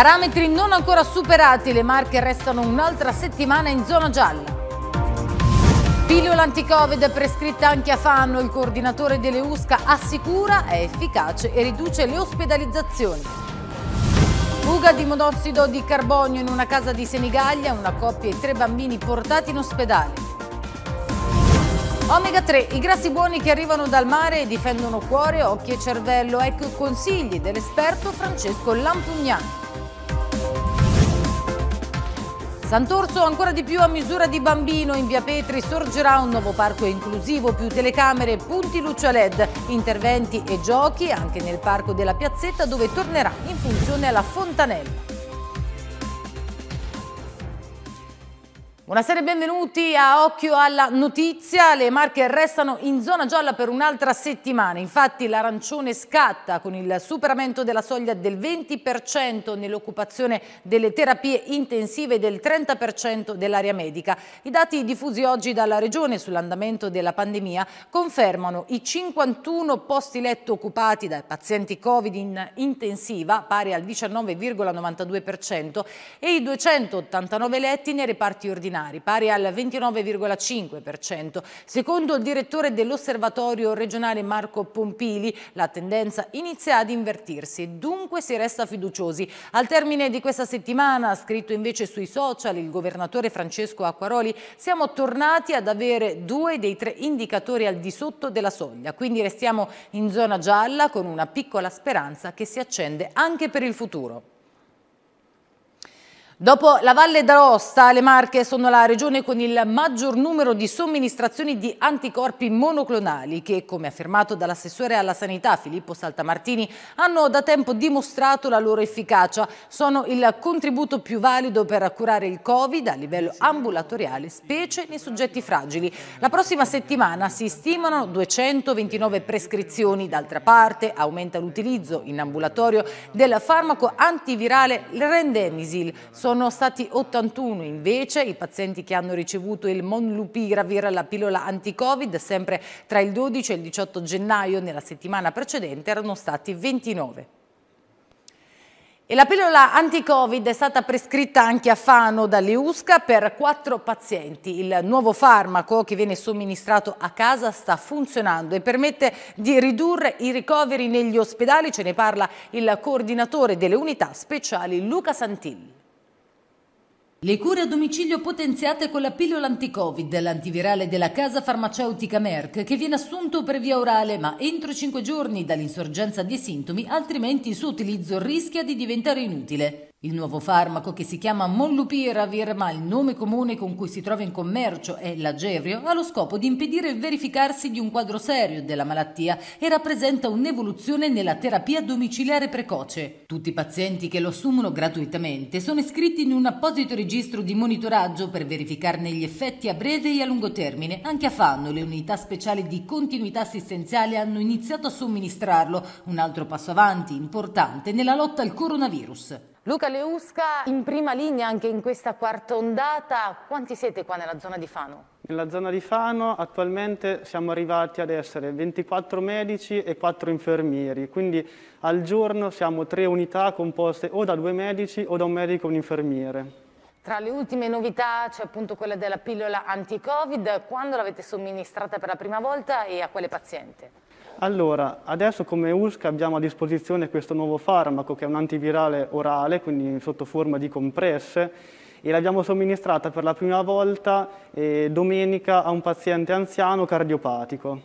Parametri non ancora superati, le marche restano un'altra settimana in zona gialla. Pillola anti-covid prescritta anche a Fanno, il coordinatore delle USCA assicura, è efficace e riduce le ospedalizzazioni. Fuga di monossido di carbonio in una casa di Senigallia, una coppia e tre bambini portati in ospedale. Omega 3, i grassi buoni che arrivano dal mare e difendono cuore, occhi e cervello, ecco i consigli dell'esperto Francesco Lampugnani. Sant'Orso ancora di più a misura di bambino, in via Petri sorgerà un nuovo parco inclusivo, più telecamere, punti luce LED, interventi e giochi anche nel parco della piazzetta dove tornerà in funzione la fontanella. Buonasera e benvenuti a Occhio alla Notizia. Le Marche restano in zona gialla per un'altra settimana. Infatti l'arancione scatta con il superamento della soglia del 20% nell'occupazione delle terapie intensive e del 30% dell'area medica. I dati diffusi oggi dalla Regione sull'andamento della pandemia confermano i 51 posti letto occupati dai pazienti Covid in intensiva, pari al 19,92%, e i 289 letti nei reparti ordinari quinquennali, pari al 29,5%. Secondo il direttore dell'osservatorio regionale Marco Pompili, la tendenza inizia ad invertirsi, dunque si resta fiduciosi. Al termine di questa settimana, scritto invece sui social il governatore Francesco Acquaroli, siamo tornati ad avere due dei tre indicatori al di sotto della soglia, quindi restiamo in zona gialla con una piccola speranza che si accende anche per il futuro. Dopo la Valle d'Aosta, le Marche sono la regione con il maggior numero di somministrazioni di anticorpi monoclonali che, come affermato dall'assessore alla sanità Filippo Saltamartini, hanno da tempo dimostrato la loro efficacia. Sono il contributo più valido per curare il Covid a livello ambulatoriale, specie nei soggetti fragili. La prossima settimana si stimano 229 prescrizioni. D'altra parte aumenta l'utilizzo in ambulatorio del farmaco antivirale Rendemisil, sono stati 81 invece i pazienti che hanno ricevuto il Monlupiravir, la pillola anti-Covid, sempre tra il 12 e il 18 gennaio nella settimana precedente erano stati 29. E la pillola anti-Covid è stata prescritta anche a Fano dall'Eusca per quattro pazienti. Il nuovo farmaco che viene somministrato a casa sta funzionando e permette di ridurre i ricoveri negli ospedali. Ce ne parla il coordinatore delle unità speciali Luca Santilli. Le cure a domicilio potenziate con la pillola anti-Covid, l'antivirale della casa farmaceutica Merck, che viene assunto per via orale ma entro 5 giorni dall'insorgenza di sintomi, altrimenti il suo utilizzo rischia di diventare inutile. Il nuovo farmaco, che si chiama Mollupiravir, ma il nome comune con cui si trova in commercio è l'Agerio, ha lo scopo di impedire il verificarsi di un quadro serio della malattia e rappresenta un'evoluzione nella terapia domiciliare precoce. Tutti i pazienti che lo assumono gratuitamente sono iscritti in un apposito registro di monitoraggio per verificarne gli effetti a breve e a lungo termine. Anche a Fanno le unità speciali di continuità assistenziale hanno iniziato a somministrarlo, un altro passo avanti importante nella lotta al coronavirus. Luca Leusca in prima linea anche in questa quarta ondata, quanti siete qua nella zona di Fano? Nella zona di Fano attualmente siamo arrivati ad essere 24 medici e 4 infermieri, quindi al giorno siamo tre unità composte o da due medici o da un medico e un infermiere. Tra le ultime novità c'è appunto quella della pillola anti-Covid, quando l'avete somministrata per la prima volta e a quale paziente? Allora, adesso come USCA abbiamo a disposizione questo nuovo farmaco che è un antivirale orale, quindi sotto forma di compresse, e l'abbiamo somministrata per la prima volta eh, domenica a un paziente anziano cardiopatico.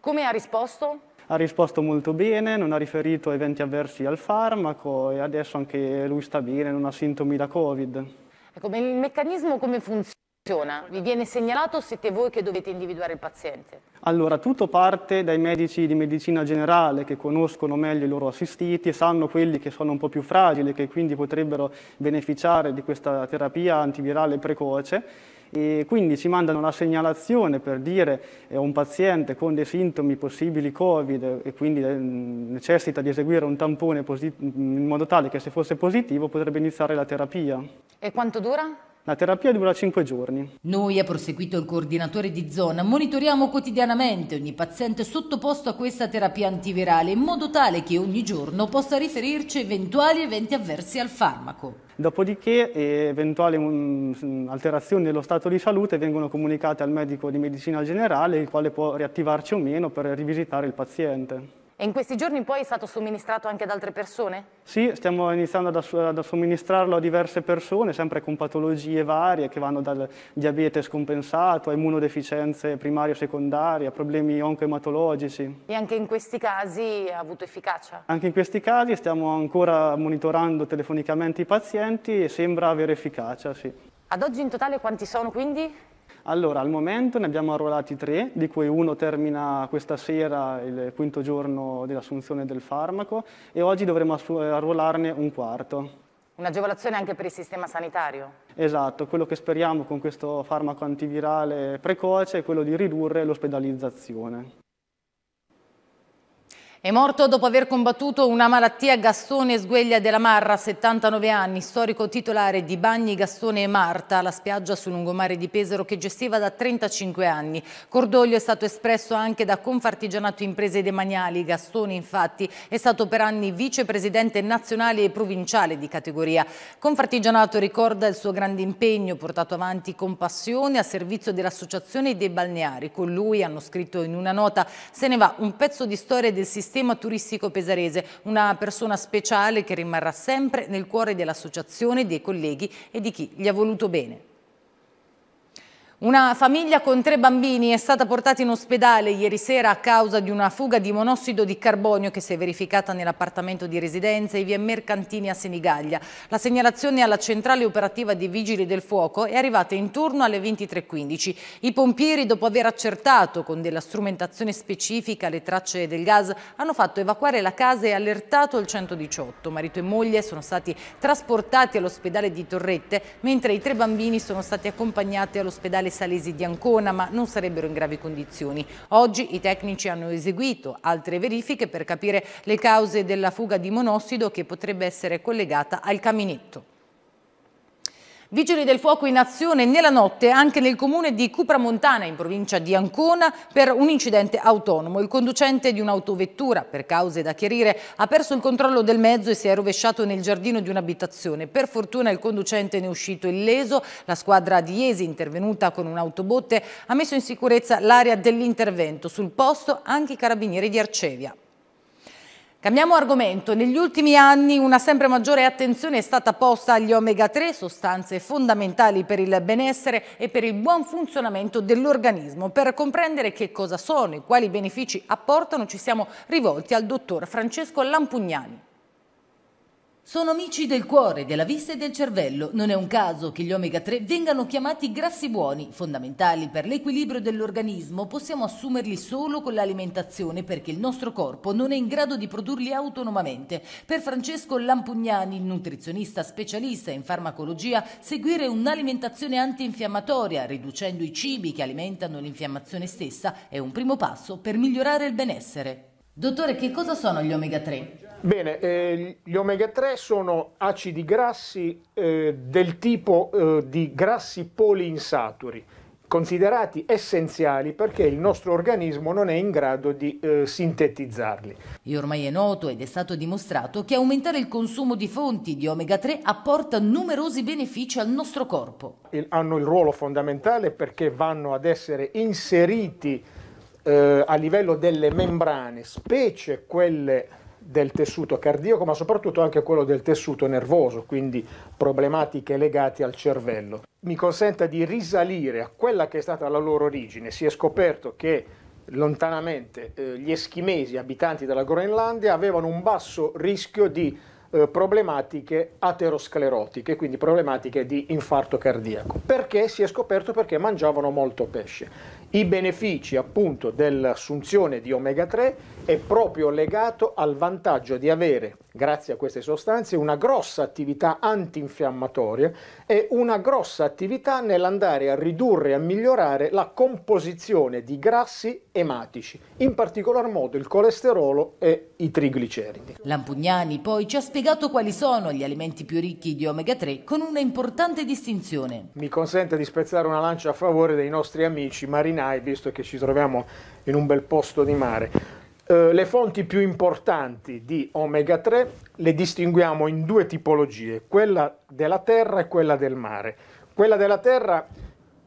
Come ha risposto? Ha risposto molto bene, non ha riferito eventi avversi al farmaco e adesso anche lui sta bene, non ha sintomi da Covid. Ecco, il meccanismo come funziona? funziona? Vi viene segnalato o siete voi che dovete individuare il paziente? Allora, tutto parte dai medici di medicina generale che conoscono meglio i loro assistiti e sanno quelli che sono un po' più fragili, che quindi potrebbero beneficiare di questa terapia antivirale precoce e quindi ci mandano la segnalazione per dire che eh, un paziente con dei sintomi possibili Covid e quindi eh, necessita di eseguire un tampone in modo tale che se fosse positivo potrebbe iniziare la terapia. E quanto dura? La terapia dura 5 giorni. Noi, ha proseguito il coordinatore di zona, monitoriamo quotidianamente ogni paziente sottoposto a questa terapia antivirale in modo tale che ogni giorno possa riferirci eventuali eventi avversi al farmaco. Dopodiché eh, eventuali mm, mm, alterazioni dello stato di salute vengono comunicate al medico di medicina generale, il quale può riattivarci o meno per rivisitare il paziente. E in questi giorni poi è stato somministrato anche ad altre persone? Sì, stiamo iniziando ad, somministrarlo a diverse persone, sempre con patologie varie che vanno dal diabete scompensato a immunodeficienze primarie o secondarie, a problemi oncoematologici. E anche in questi casi ha avuto efficacia? Anche in questi casi stiamo ancora monitorando telefonicamente i pazienti e sembra avere efficacia, sì. Ad oggi in totale quanti sono quindi? Allora, al momento ne abbiamo arruolati tre, di cui uno termina questa sera, il quinto giorno dell'assunzione del farmaco, e oggi dovremo eh, arruolarne un quarto. Un'agevolazione anche per il sistema sanitario? Esatto, quello che speriamo con questo farmaco antivirale precoce è quello di ridurre l'ospedalizzazione. È morto dopo aver combattuto una malattia Gastone Sgueglia della Marra, 79 anni, storico titolare di Bagni Gastone e Marta, la spiaggia sul lungomare di Pesaro che gestiva da 35 anni. Cordoglio è stato espresso anche da Confartigianato Imprese Demaniali. Gastone, infatti, è stato per anni vicepresidente nazionale e provinciale di categoria. Confartigianato ricorda il suo grande impegno portato avanti con passione a servizio dell'Associazione dei Balneari. Con lui, hanno scritto in una nota, se ne va un pezzo di storia del sistema sistema turistico pesarese, una persona speciale che rimarrà sempre nel cuore dell'associazione, dei colleghi e di chi gli ha voluto bene. Una famiglia con tre bambini è stata portata in ospedale ieri sera a causa di una fuga di monossido di carbonio che si è verificata nell'appartamento di residenza in via Mercantini a Senigaglia. La segnalazione alla centrale operativa dei Vigili del Fuoco è arrivata intorno alle 23.15. I pompieri, dopo aver accertato con della strumentazione specifica le tracce del gas, hanno fatto evacuare la casa e allertato il 118. Marito e moglie sono stati trasportati all'ospedale di Torrette, mentre i tre bambini sono stati accompagnati all'ospedale Salesi di Ancona, ma non sarebbero in gravi condizioni. Oggi i tecnici hanno eseguito altre verifiche per capire le cause della fuga di monossido che potrebbe essere collegata al caminetto. Vigili del fuoco in azione nella notte anche nel comune di Cupramontana in provincia di Ancona per un incidente autonomo. Il conducente di un'autovettura per cause da chiarire ha perso il controllo del mezzo e si è rovesciato nel giardino di un'abitazione. Per fortuna il conducente ne è uscito illeso. La squadra di Iesi intervenuta con un'autobotte ha messo in sicurezza l'area dell'intervento. Sul posto anche i carabinieri di Arcevia. Cambiamo argomento. Negli ultimi anni una sempre maggiore attenzione è stata posta agli omega 3, sostanze fondamentali per il benessere e per il buon funzionamento dell'organismo. Per comprendere che cosa sono e quali benefici apportano ci siamo rivolti al dottor Francesco Lampugnani. Sono amici del cuore, della vista e del cervello. Non è un caso che gli omega 3 vengano chiamati grassi buoni, fondamentali per l'equilibrio dell'organismo. Possiamo assumerli solo con l'alimentazione perché il nostro corpo non è in grado di produrli autonomamente. Per Francesco Lampugnani, nutrizionista specialista in farmacologia, seguire un'alimentazione antinfiammatoria, riducendo i cibi che alimentano l'infiammazione stessa, è un primo passo per migliorare il benessere. Dottore, che cosa sono gli omega 3? Bene, eh, gli omega 3 sono acidi grassi eh, del tipo eh, di grassi poliinsaturi, considerati essenziali perché il nostro organismo non è in grado di eh, sintetizzarli. E ormai è noto ed è stato dimostrato che aumentare il consumo di fonti di omega 3 apporta numerosi benefici al nostro corpo. hanno il ruolo fondamentale perché vanno ad essere inseriti eh, a livello delle membrane, specie quelle del tessuto cardiaco, ma soprattutto anche quello del tessuto nervoso, quindi problematiche legate al cervello. Mi consenta di risalire a quella che è stata la loro origine. Si è scoperto che lontanamente eh, gli eschimesi abitanti della Groenlandia avevano un basso rischio di eh, problematiche aterosclerotiche, quindi problematiche di infarto cardiaco. Perché si è scoperto perché mangiavano molto pesce. I benefici appunto dell'assunzione di omega 3 è proprio legato al vantaggio di avere grazie a queste sostanze, una grossa attività antinfiammatoria e una grossa attività nell'andare a ridurre e a migliorare la composizione di grassi ematici, in particolar modo il colesterolo e i trigliceridi. Lampugnani poi ci ha spiegato quali sono gli alimenti più ricchi di omega 3 con una importante distinzione. Mi consente di spezzare una lancia a favore dei nostri amici marinai, visto che ci troviamo in un bel posto di mare. Eh, le fonti più importanti di omega 3 le distinguiamo in due tipologie, quella della terra e quella del mare. Quella della terra,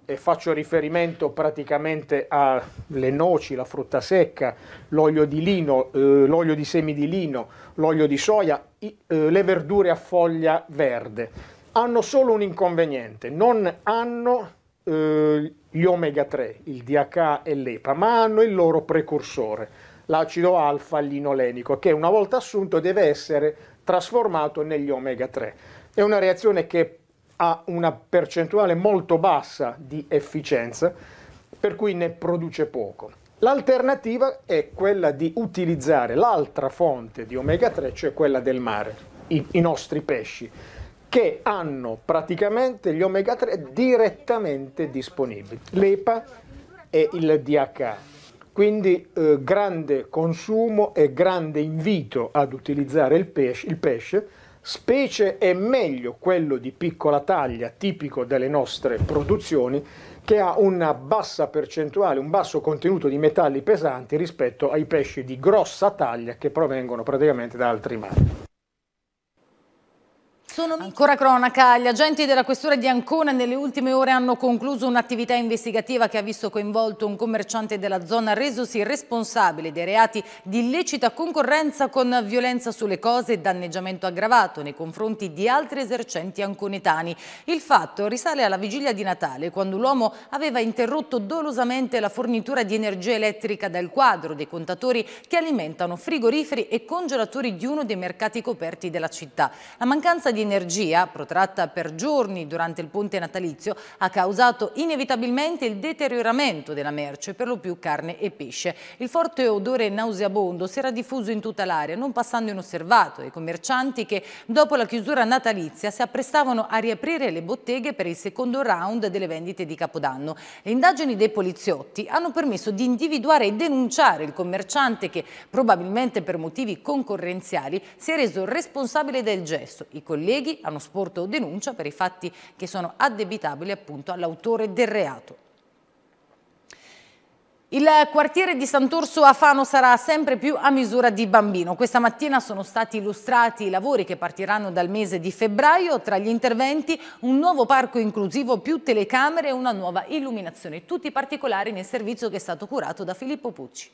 e faccio riferimento praticamente alle noci, la frutta secca, l'olio di lino, eh, l'olio di semi di lino, l'olio di soia, i, eh, le verdure a foglia verde, hanno solo un inconveniente, non hanno eh, gli omega 3, il DHA e l'EPA, ma hanno il loro precursore l'acido alfa linolenico, che una volta assunto deve essere trasformato negli omega 3. È una reazione che ha una percentuale molto bassa di efficienza, per cui ne produce poco. L'alternativa è quella di utilizzare l'altra fonte di omega 3, cioè quella del mare, i, i nostri pesci che hanno praticamente gli omega 3 direttamente disponibili, l'EPA e il DHA. Quindi eh, grande consumo e grande invito ad utilizzare il pesce, il pesce, specie è meglio quello di piccola taglia, tipico delle nostre produzioni, che ha una bassa percentuale, un basso contenuto di metalli pesanti rispetto ai pesci di grossa taglia che provengono praticamente da altri mari. Sono... Ancora cronaca, gli agenti della questura di Ancona nelle ultime ore hanno concluso un'attività investigativa che ha visto coinvolto un commerciante della zona resosi responsabile dei reati di illecita concorrenza con violenza sulle cose e danneggiamento aggravato nei confronti di altri esercenti anconetani. Il fatto risale alla vigilia di Natale quando l'uomo aveva interrotto dolosamente la fornitura di energia elettrica dal quadro dei contatori che alimentano frigoriferi e congelatori di uno dei mercati coperti della città. La mancanza di energia, protratta per giorni durante il ponte natalizio, ha causato inevitabilmente il deterioramento della merce, per lo più carne e pesce. Il forte odore nauseabondo si era diffuso in tutta l'area, non passando inosservato ai commercianti che, dopo la chiusura natalizia, si apprestavano a riaprire le botteghe per il secondo round delle vendite di Capodanno. Le indagini dei poliziotti hanno permesso di individuare e denunciare il commerciante che, probabilmente per motivi concorrenziali, si è reso responsabile del gesto. I colleghi colleghi hanno sporto denuncia per i fatti che sono addebitabili appunto all'autore del reato. Il quartiere di Sant'Orso a Fano sarà sempre più a misura di bambino. Questa mattina sono stati illustrati i lavori che partiranno dal mese di febbraio. Tra gli interventi un nuovo parco inclusivo, più telecamere e una nuova illuminazione. Tutti i particolari nel servizio che è stato curato da Filippo Pucci.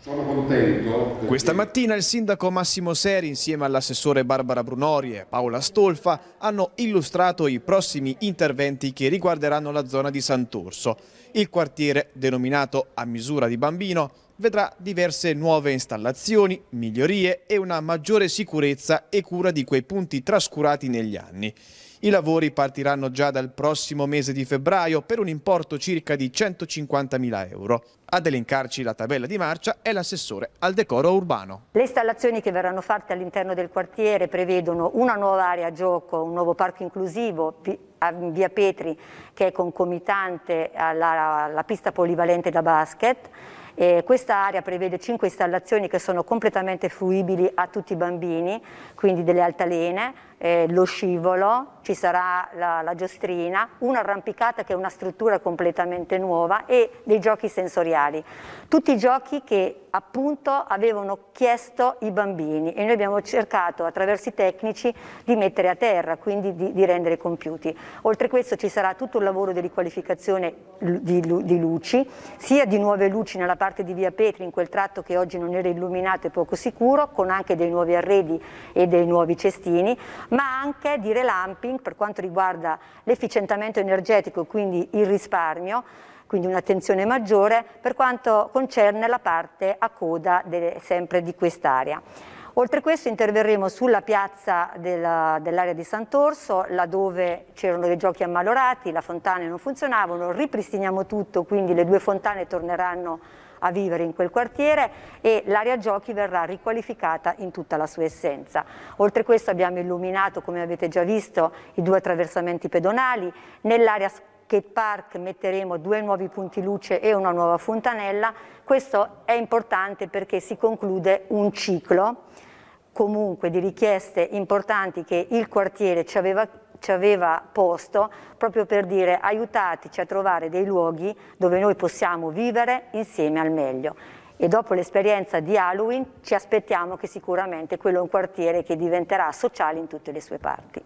Sono contento. Perché... Questa mattina il sindaco Massimo Seri insieme all'assessore Barbara Brunori e Paola Stolfa hanno illustrato i prossimi interventi che riguarderanno la zona di Sant'Orso. Il quartiere, denominato a misura di bambino, vedrà diverse nuove installazioni, migliorie e una maggiore sicurezza e cura di quei punti trascurati negli anni. I lavori partiranno già dal prossimo mese di febbraio per un importo circa di 150.000 euro. Ad elencarci la tabella di marcia è l'assessore al decoro urbano. Le installazioni che verranno fatte all'interno del quartiere prevedono una nuova area gioco, un nuovo parco inclusivo a via Petri che è concomitante alla, alla pista polivalente da basket. Eh, questa area prevede cinque installazioni che sono completamente fruibili a tutti i bambini, quindi delle altalene eh, lo scivolo, ci sarà la, la giostrina, un'arrampicata che è una struttura completamente nuova e dei giochi sensoriali. Tutti i giochi che appunto avevano chiesto i bambini e noi abbiamo cercato attraverso i tecnici di mettere a terra, quindi di, di rendere compiuti. Oltre a questo ci sarà tutto il lavoro di riqualificazione di, di, luci, sia di nuove luci nella parte di via Petri, in quel tratto che oggi non era illuminato e poco sicuro, con anche dei nuovi arredi e dei nuovi cestini, ma anche di relamping per quanto riguarda l'efficientamento energetico, quindi il risparmio, quindi un'attenzione maggiore per quanto concerne la parte a coda de, sempre di quest'area. Oltre a questo interverremo sulla piazza dell'area di Sant'Orso, laddove c'erano dei giochi ammalorati, la fontana non funzionavano, ripristiniamo tutto, quindi le due fontane torneranno a a vivere in quel quartiere e l'area giochi verrà riqualificata in tutta la sua essenza. Oltre a questo abbiamo illuminato, come avete già visto, i due attraversamenti pedonali, nell'area Skate Park metteremo due nuovi punti luce e una nuova fontanella. Questo è importante perché si conclude un ciclo comunque di richieste importanti che il quartiere ci aveva ci aveva posto proprio per dire aiutateci a trovare dei luoghi dove noi possiamo vivere insieme al meglio. E dopo l'esperienza di Halloween ci aspettiamo che sicuramente quello è un quartiere che diventerà sociale in tutte le sue parti.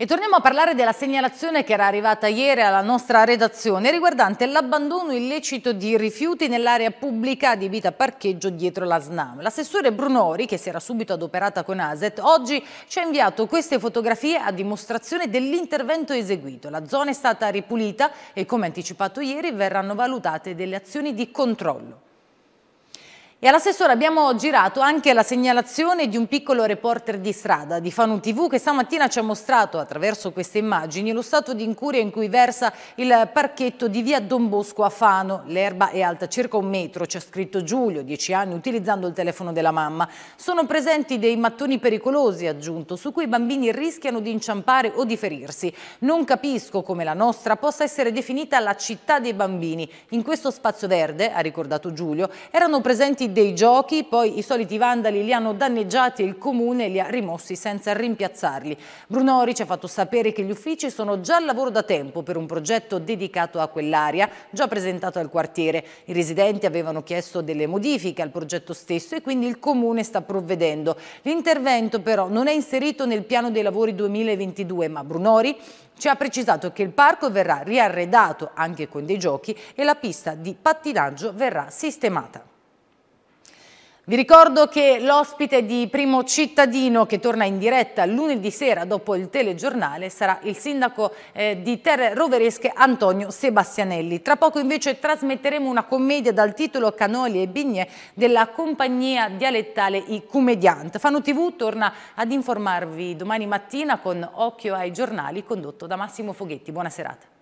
E torniamo a parlare della segnalazione che era arrivata ieri alla nostra redazione riguardante l'abbandono illecito di rifiuti nell'area pubblica di vita parcheggio dietro la SNAM. L'assessore Brunori, che si era subito adoperata con ASET, oggi ci ha inviato queste fotografie a dimostrazione dell'intervento eseguito. La zona è stata ripulita e, come anticipato ieri, verranno valutate delle azioni di controllo. E all'assessore abbiamo girato anche la segnalazione di un piccolo reporter di strada di Fanu TV che stamattina ci ha mostrato attraverso queste immagini lo stato di incuria in cui versa il parchetto di via Don Bosco a Fano. L'erba è alta circa un metro, c'è scritto Giulio, 10 anni, utilizzando il telefono della mamma. Sono presenti dei mattoni pericolosi, aggiunto, su cui i bambini rischiano di inciampare o di ferirsi. Non capisco come la nostra possa essere definita la città dei bambini. In questo spazio verde, ha ricordato Giulio, erano presenti dei giochi, poi i soliti vandali li hanno danneggiati e il comune li ha rimossi senza rimpiazzarli. Brunori ci ha fatto sapere che gli uffici sono già al lavoro da tempo per un progetto dedicato a quell'area, già presentato al quartiere. I residenti avevano chiesto delle modifiche al progetto stesso e quindi il comune sta provvedendo. L'intervento però non è inserito nel piano dei lavori 2022, ma Brunori ci ha precisato che il parco verrà riarredato anche con dei giochi e la pista di pattinaggio verrà sistemata. Vi ricordo che l'ospite di Primo Cittadino che torna in diretta lunedì sera dopo il telegiornale sarà il sindaco eh, di Terre Roveresche Antonio Sebastianelli. Tra poco invece trasmetteremo una commedia dal titolo Canoli e Bignè della compagnia dialettale I Comediant. Fano TV torna ad informarvi domani mattina con Occhio ai giornali condotto da Massimo Foghetti. Buona serata.